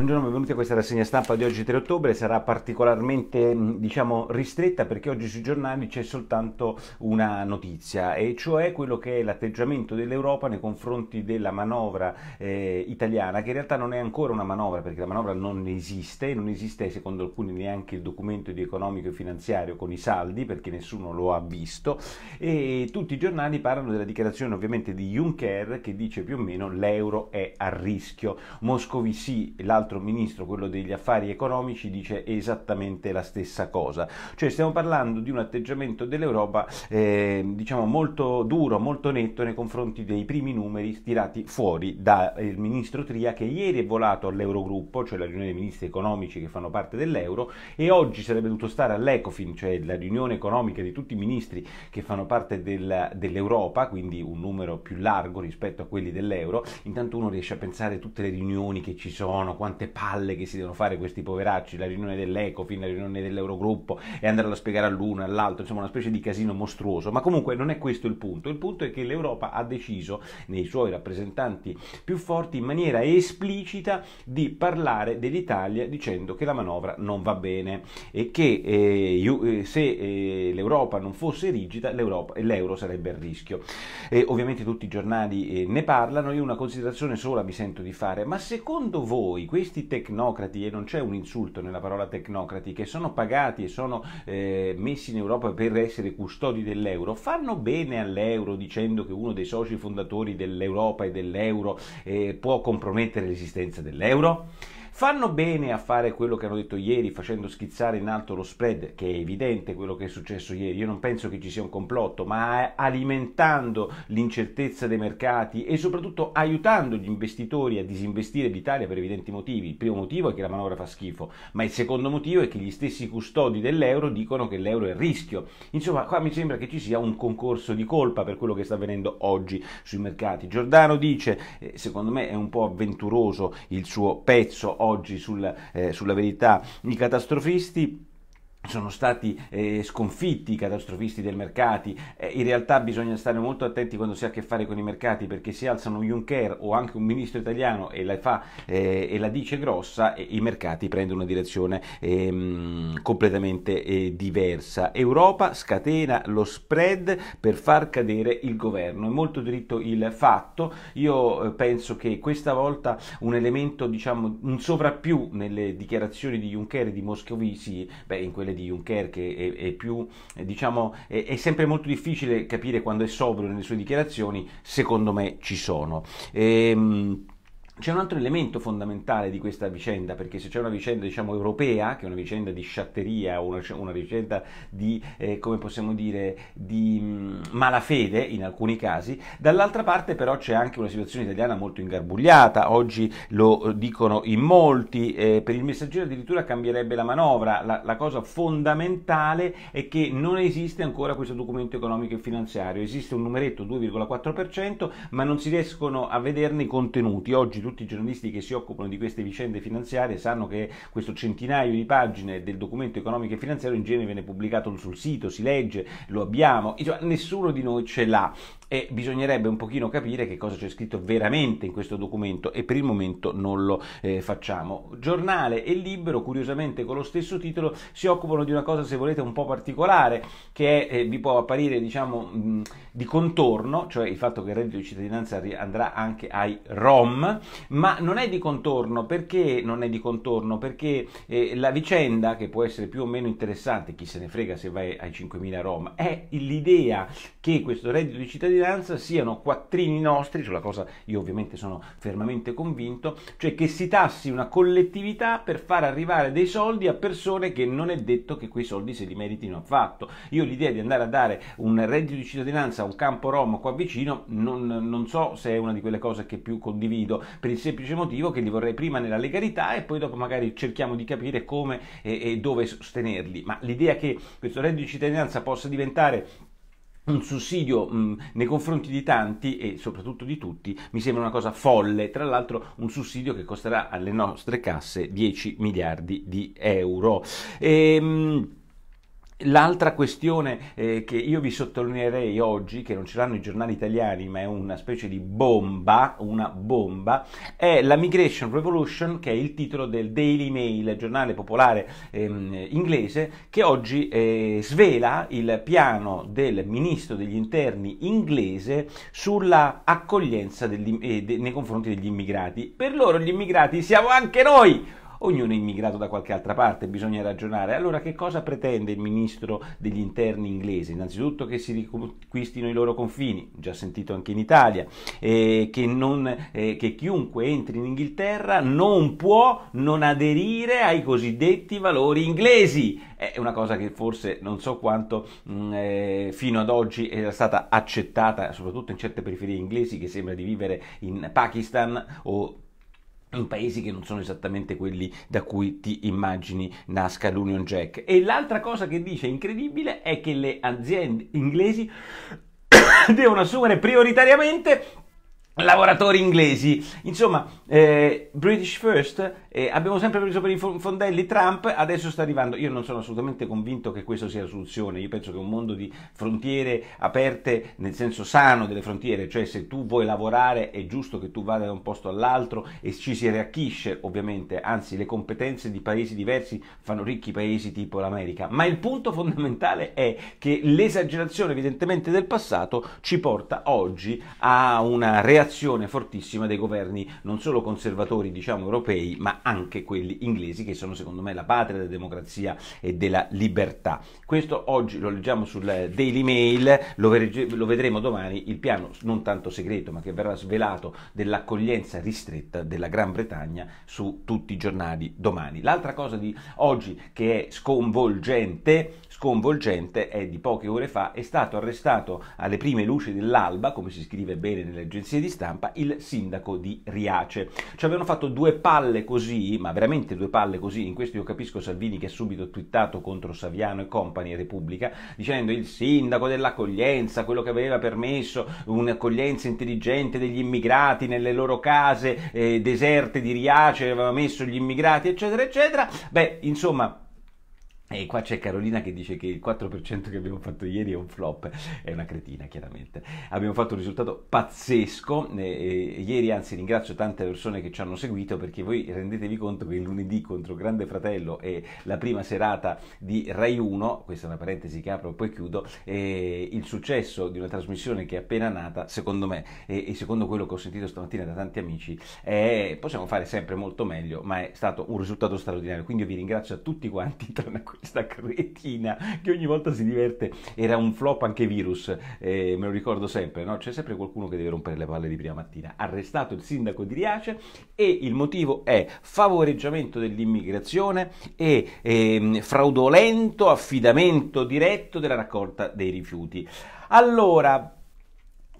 Buongiorno, benvenuti a questa rassegna stampa di oggi 3 ottobre, sarà particolarmente mm, diciamo, ristretta perché oggi sui giornali c'è soltanto una notizia e cioè quello che è l'atteggiamento dell'Europa nei confronti della manovra eh, italiana che in realtà non è ancora una manovra perché la manovra non esiste, non esiste secondo alcuni neanche il documento di economico e finanziario con i saldi perché nessuno lo ha visto e tutti i giornali parlano della dichiarazione ovviamente di Juncker che dice più o meno l'euro è a rischio, Moscovici l'altro l'altro ministro, quello degli affari economici, dice esattamente la stessa cosa. Cioè stiamo parlando di un atteggiamento dell'Europa eh, diciamo molto duro, molto netto nei confronti dei primi numeri tirati fuori dal ministro Tria che ieri è volato all'Eurogruppo, cioè la riunione dei ministri economici che fanno parte dell'Euro, e oggi sarebbe dovuto stare all'Ecofin, cioè la riunione economica di tutti i ministri che fanno parte del, dell'Europa, quindi un numero più largo rispetto a quelli dell'Euro. Intanto uno riesce a pensare a tutte le riunioni che ci sono, quante palle che si devono fare questi poveracci, la riunione dell'Eco, fino alla riunione dell'Eurogruppo e andare a spiegare all'uno e all'altro, insomma una specie di casino mostruoso, ma comunque non è questo il punto, il punto è che l'Europa ha deciso nei suoi rappresentanti più forti in maniera esplicita di parlare dell'Italia dicendo che la manovra non va bene e che eh, io, eh, se eh, l'Europa non fosse rigida l'euro sarebbe a rischio. ovviamente tutti i giornali eh, ne parlano, io una considerazione sola mi sento di fare, ma secondo voi questi tecnocrati, e non c'è un insulto nella parola tecnocrati, che sono pagati e sono eh, messi in Europa per essere custodi dell'euro, fanno bene all'euro dicendo che uno dei soci fondatori dell'Europa e dell'euro eh, può compromettere l'esistenza dell'euro? Fanno bene a fare quello che hanno detto ieri facendo schizzare in alto lo spread, che è evidente quello che è successo ieri, io non penso che ci sia un complotto, ma alimentando l'incertezza dei mercati e soprattutto aiutando gli investitori a disinvestire l'Italia per evidenti motivi. Il primo motivo è che la manovra fa schifo, ma il secondo motivo è che gli stessi custodi dell'euro dicono che l'euro è a rischio. Insomma, qua mi sembra che ci sia un concorso di colpa per quello che sta avvenendo oggi sui mercati. Giordano dice, eh, secondo me è un po' avventuroso il suo pezzo, oggi sul, eh, sulla verità i catastrofisti sono stati eh, sconfitti i catastrofisti dei mercati, eh, in realtà bisogna stare molto attenti quando si ha a che fare con i mercati perché se alzano Juncker o anche un ministro italiano e la, fa, eh, e la dice grossa e eh, i mercati prendono una direzione ehm, completamente eh, diversa. Europa scatena lo spread per far cadere il governo, è molto dritto il fatto, io eh, penso che questa volta un elemento, diciamo, un sovrappiù nelle dichiarazioni di Juncker e di Moscovici, beh, in quelle genere di Juncker che è, è più, eh, diciamo, è, è, sempre molto difficile capire quando è sobrio nelle sue dichiarazioni, secondo me ci sono. Ehm, c'è un altro elemento fondamentale di questa vicenda, perché se c'è una vicenda diciamo, europea, che è una vicenda di sciatteria una, una, vicenda di, eh, come possiamo dire, di mh, mm, malafede in alcuni casi, dall'altra parte però c'è anche una situazione italiana molto ingarbugliata, oggi lo dicono in molti, eh, per il messaggero addirittura cambierebbe la manovra, la, la cosa fondamentale è che non esiste ancora questo documento economico e finanziario, esiste un numeretto 2,4%, ma non si riescono a vederne i contenuti, oggi tutti i giornalisti che si occupano di queste vicende finanziarie sanno che questo centinaio di pagine del documento economico e finanziario in genere viene pubblicato sul sito, si legge, lo abbiamo, insomma nessuno di noi ce l'ha e bisognerebbe un pochino capire che cosa c'è scritto veramente in questo documento e per il momento non lo eh, facciamo. Giornale e Libero, curiosamente con lo stesso titolo, si occupano di una cosa se volete un po' particolare che è, eh, vi può apparire diciamo mh, di contorno, cioè il fatto che il reddito di cittadinanza andrà anche ai ROM ma non è di contorno perché non è di contorno? Perché eh, la vicenda che può essere più o meno interessante, chi se ne frega se vai ai 5.000 Rom, è l'idea che questo reddito di cittadinanza siano quattrini nostri, sulla cosa io ovviamente sono fermamente convinto, cioè che si tassi una collettività per far arrivare dei soldi a persone che non è detto che quei soldi se li meritino affatto. Io l'idea di andare a dare un reddito di cittadinanza a un campo Rom qua vicino non, non so se è una di quelle cose che più condivido. Per per il semplice motivo che li vorrei prima nella legalità e poi dopo magari cerchiamo di capire come e, e dove sostenerli. Ma l'idea che questo reddito di cittadinanza possa diventare un sussidio mh, mm, nei confronti di tanti e soprattutto di tutti mi sembra una cosa folle, tra l'altro un sussidio che costerà alle nostre casse 10 miliardi di euro. E, ehm, mh, L'altra questione eh, che io vi sottolineerei oggi, che non ce l'hanno i giornali italiani, ma è una specie di bomba, una bomba, è la Migration Revolution, che è il titolo del Daily Mail, giornale popolare ehm, inglese, che oggi eh, svela il piano del ministro degli interni inglese sulla accoglienza degli, eh, de, nei confronti degli immigrati. Per loro gli immigrati siamo anche noi! ognuno è immigrato da qualche altra parte, bisogna ragionare. Allora che cosa pretende il ministro degli interni inglese? Innanzitutto che si riconquistino i loro confini, già sentito anche in Italia, eh, che, non, eh, che chiunque entri in Inghilterra non può non aderire ai cosiddetti valori inglesi. È una cosa che forse non so quanto mm, eh, fino ad oggi era stata accettata, soprattutto in certe periferie inglesi che sembra di vivere in Pakistan o in paesi che non sono esattamente quelli da cui ti immagini nasca l'Union Jack. E l'altra cosa che dice incredibile è che le aziende inglesi devono assumere prioritariamente lavoratori inglesi. Insomma, eh, British First eh, abbiamo sempre preso per i fondelli Trump, adesso sta arrivando. Io non sono assolutamente convinto che questa sia la soluzione. Io penso che un mondo di frontiere aperte, nel senso sano delle frontiere, cioè se tu vuoi lavorare è giusto che tu vada da un posto all'altro e ci si arricchisce, ovviamente. Anzi, le competenze di paesi diversi fanno ricchi paesi tipo l'America. Ma il punto fondamentale è che l'esagerazione evidentemente del passato ci porta oggi a una reazione fortissima dei governi non solo conservatori, diciamo, europei, ma anche quelli inglesi che sono secondo me la patria della democrazia e della libertà. Questo oggi lo leggiamo sul Daily Mail, lo, vedremo domani, il piano non tanto segreto ma che verrà svelato dell'accoglienza ristretta della Gran Bretagna su tutti i giornali domani. L'altra cosa di oggi che è sconvolgente, sconvolgente è di poche ore fa, è stato arrestato alle prime luci dell'alba, come si scrive bene nelle agenzie di stampa, il sindaco di Riace. Ci avevano fatto due palle così così, ma veramente due palle così, in questo io capisco Salvini che ha subito twittato contro Saviano e compagni Repubblica, dicendo il sindaco dell'accoglienza, quello che aveva permesso un'accoglienza intelligente degli immigrati nelle loro case eh, deserte di Riace, aveva messo gli immigrati, eccetera, eccetera. Beh, insomma e qua c'è Carolina che dice che il 4% che abbiamo fatto ieri è un flop, è una cretina chiaramente. Abbiamo fatto un risultato pazzesco, e, e, ieri anzi ringrazio tante persone che ci hanno seguito perché voi rendetevi conto che il lunedì contro Grande Fratello e la prima serata di Rai 1, questa è una parentesi che apro e poi chiudo, e il successo di una trasmissione che è appena nata, secondo me e, secondo quello che ho sentito stamattina da tanti amici, è, possiamo fare sempre molto meglio, ma è stato un risultato straordinario, quindi io vi ringrazio a tutti quanti, tranne a questa cretina che ogni volta si diverte. Era un flop anche virus, eh, me lo ricordo sempre, no? C'è sempre qualcuno che deve rompere le palle di prima mattina. Arrestato il sindaco di Riace e il motivo è favoreggiamento dell'immigrazione e eh, fraudolento affidamento diretto della raccolta dei rifiuti. Allora,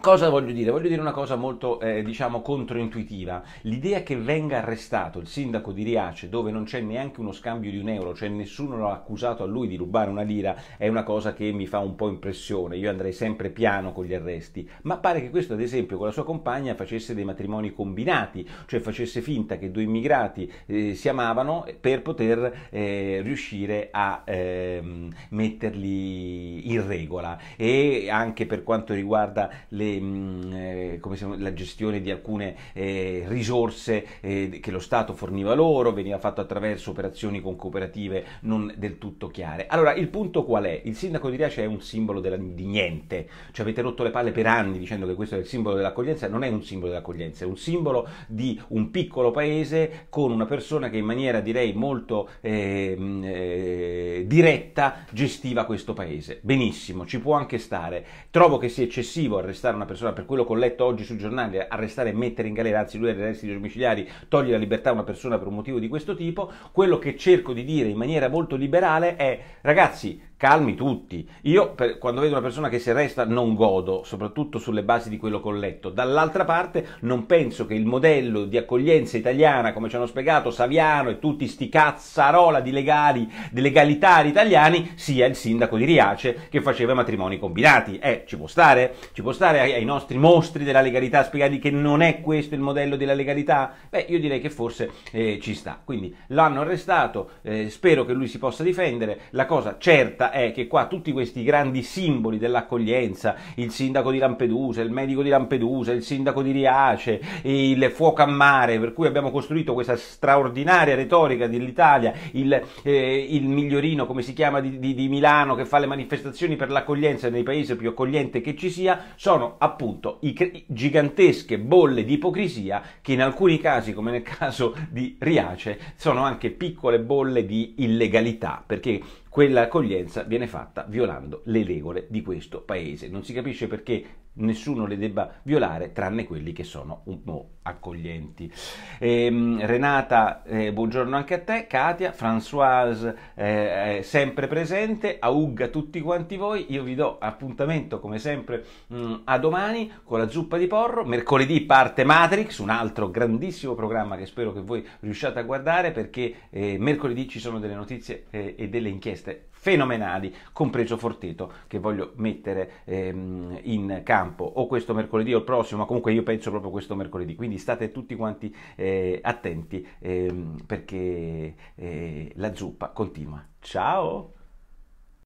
Cosa voglio dire? Voglio dire una cosa molto, eh, diciamo, controintuitiva. L'idea che venga arrestato il sindaco di Riace, dove non c'è neanche uno scambio di un euro, cioè nessuno l'ha accusato a lui di rubare una lira, è una cosa che mi fa un po' impressione. Io andrei sempre piano con gli arresti. Ma pare che questo, ad esempio, con la sua compagna facesse dei matrimoni combinati, cioè facesse finta che due immigrati eh, si amavano per poter eh, riuscire a ehm, metterli in regola. E anche per quanto riguarda le le, ehm, eh, chiama, la gestione di alcune eh, risorse eh, che lo Stato forniva loro, veniva fatto attraverso operazioni con cooperative non del tutto chiare. Allora il punto qual è? Il sindaco di Riace è un simbolo della, di niente, cioè avete rotto le palle per anni dicendo che questo è il simbolo dell'accoglienza, non è un simbolo dell'accoglienza, è un simbolo di un piccolo paese con una persona che in maniera direi molto ehm, eh, diretta gestiva questo paese. Benissimo, ci può anche stare. Trovo che sia eccessivo arrestare una persona, per quello che ho letto oggi sui giornali, arrestare e mettere in galera, anzi due arresti domiciliari, togliere la libertà a una persona per un motivo di questo tipo, quello che cerco di dire in maniera molto liberale è ragazzi calmi tutti. Io per, quando vedo una persona che si arresta non godo, soprattutto sulle basi di quello che ho letto. Dall'altra parte non penso che il modello di accoglienza italiana, come ci hanno spiegato Saviano e tutti sti cazzarola di legali, di legalitari italiani, sia il sindaco di Riace che faceva matrimoni combinati. Eh, ci può stare? Ci può stare ai, ai nostri mostri della legalità spiegati che non è questo il modello della legalità? Beh, io direi che forse eh, ci sta. Quindi l'hanno arrestato, eh, spero che lui si possa difendere. La cosa certa è che qua tutti questi grandi simboli dell'accoglienza, il sindaco di Lampedusa, il medico di Lampedusa, il sindaco di Riace, il fuoco a mare, per cui abbiamo costruito questa straordinaria retorica dell'Italia, il, eh, il, migliorino, come si chiama, di, di, di Milano che fa le manifestazioni per l'accoglienza nei paesi più accoglienti che ci sia, sono appunto i gigantesche bolle di ipocrisia che in alcuni casi, come nel caso di Riace, sono anche piccole bolle di illegalità, perché quell'accoglienza viene fatta violando le regole di questo paese. Non si capisce perché nessuno le debba violare tranne quelli che sono un po' accoglienti. Eh, Renata, eh, buongiorno anche a te, Katia, Françoise eh, sempre presente, augga tutti quanti voi, io vi do appuntamento come sempre mh, mm, a domani con la zuppa di porro, mercoledì parte Matrix, un altro grandissimo programma che spero che voi riusciate a guardare perché eh, mercoledì ci sono delle notizie eh, e delle inchieste richieste fenomenali, compreso Forteto che voglio mettere ehm, in campo o questo mercoledì o il prossimo, ma comunque io penso proprio questo mercoledì, quindi state tutti quanti eh, attenti ehm, perché eh, la zuppa continua. Ciao!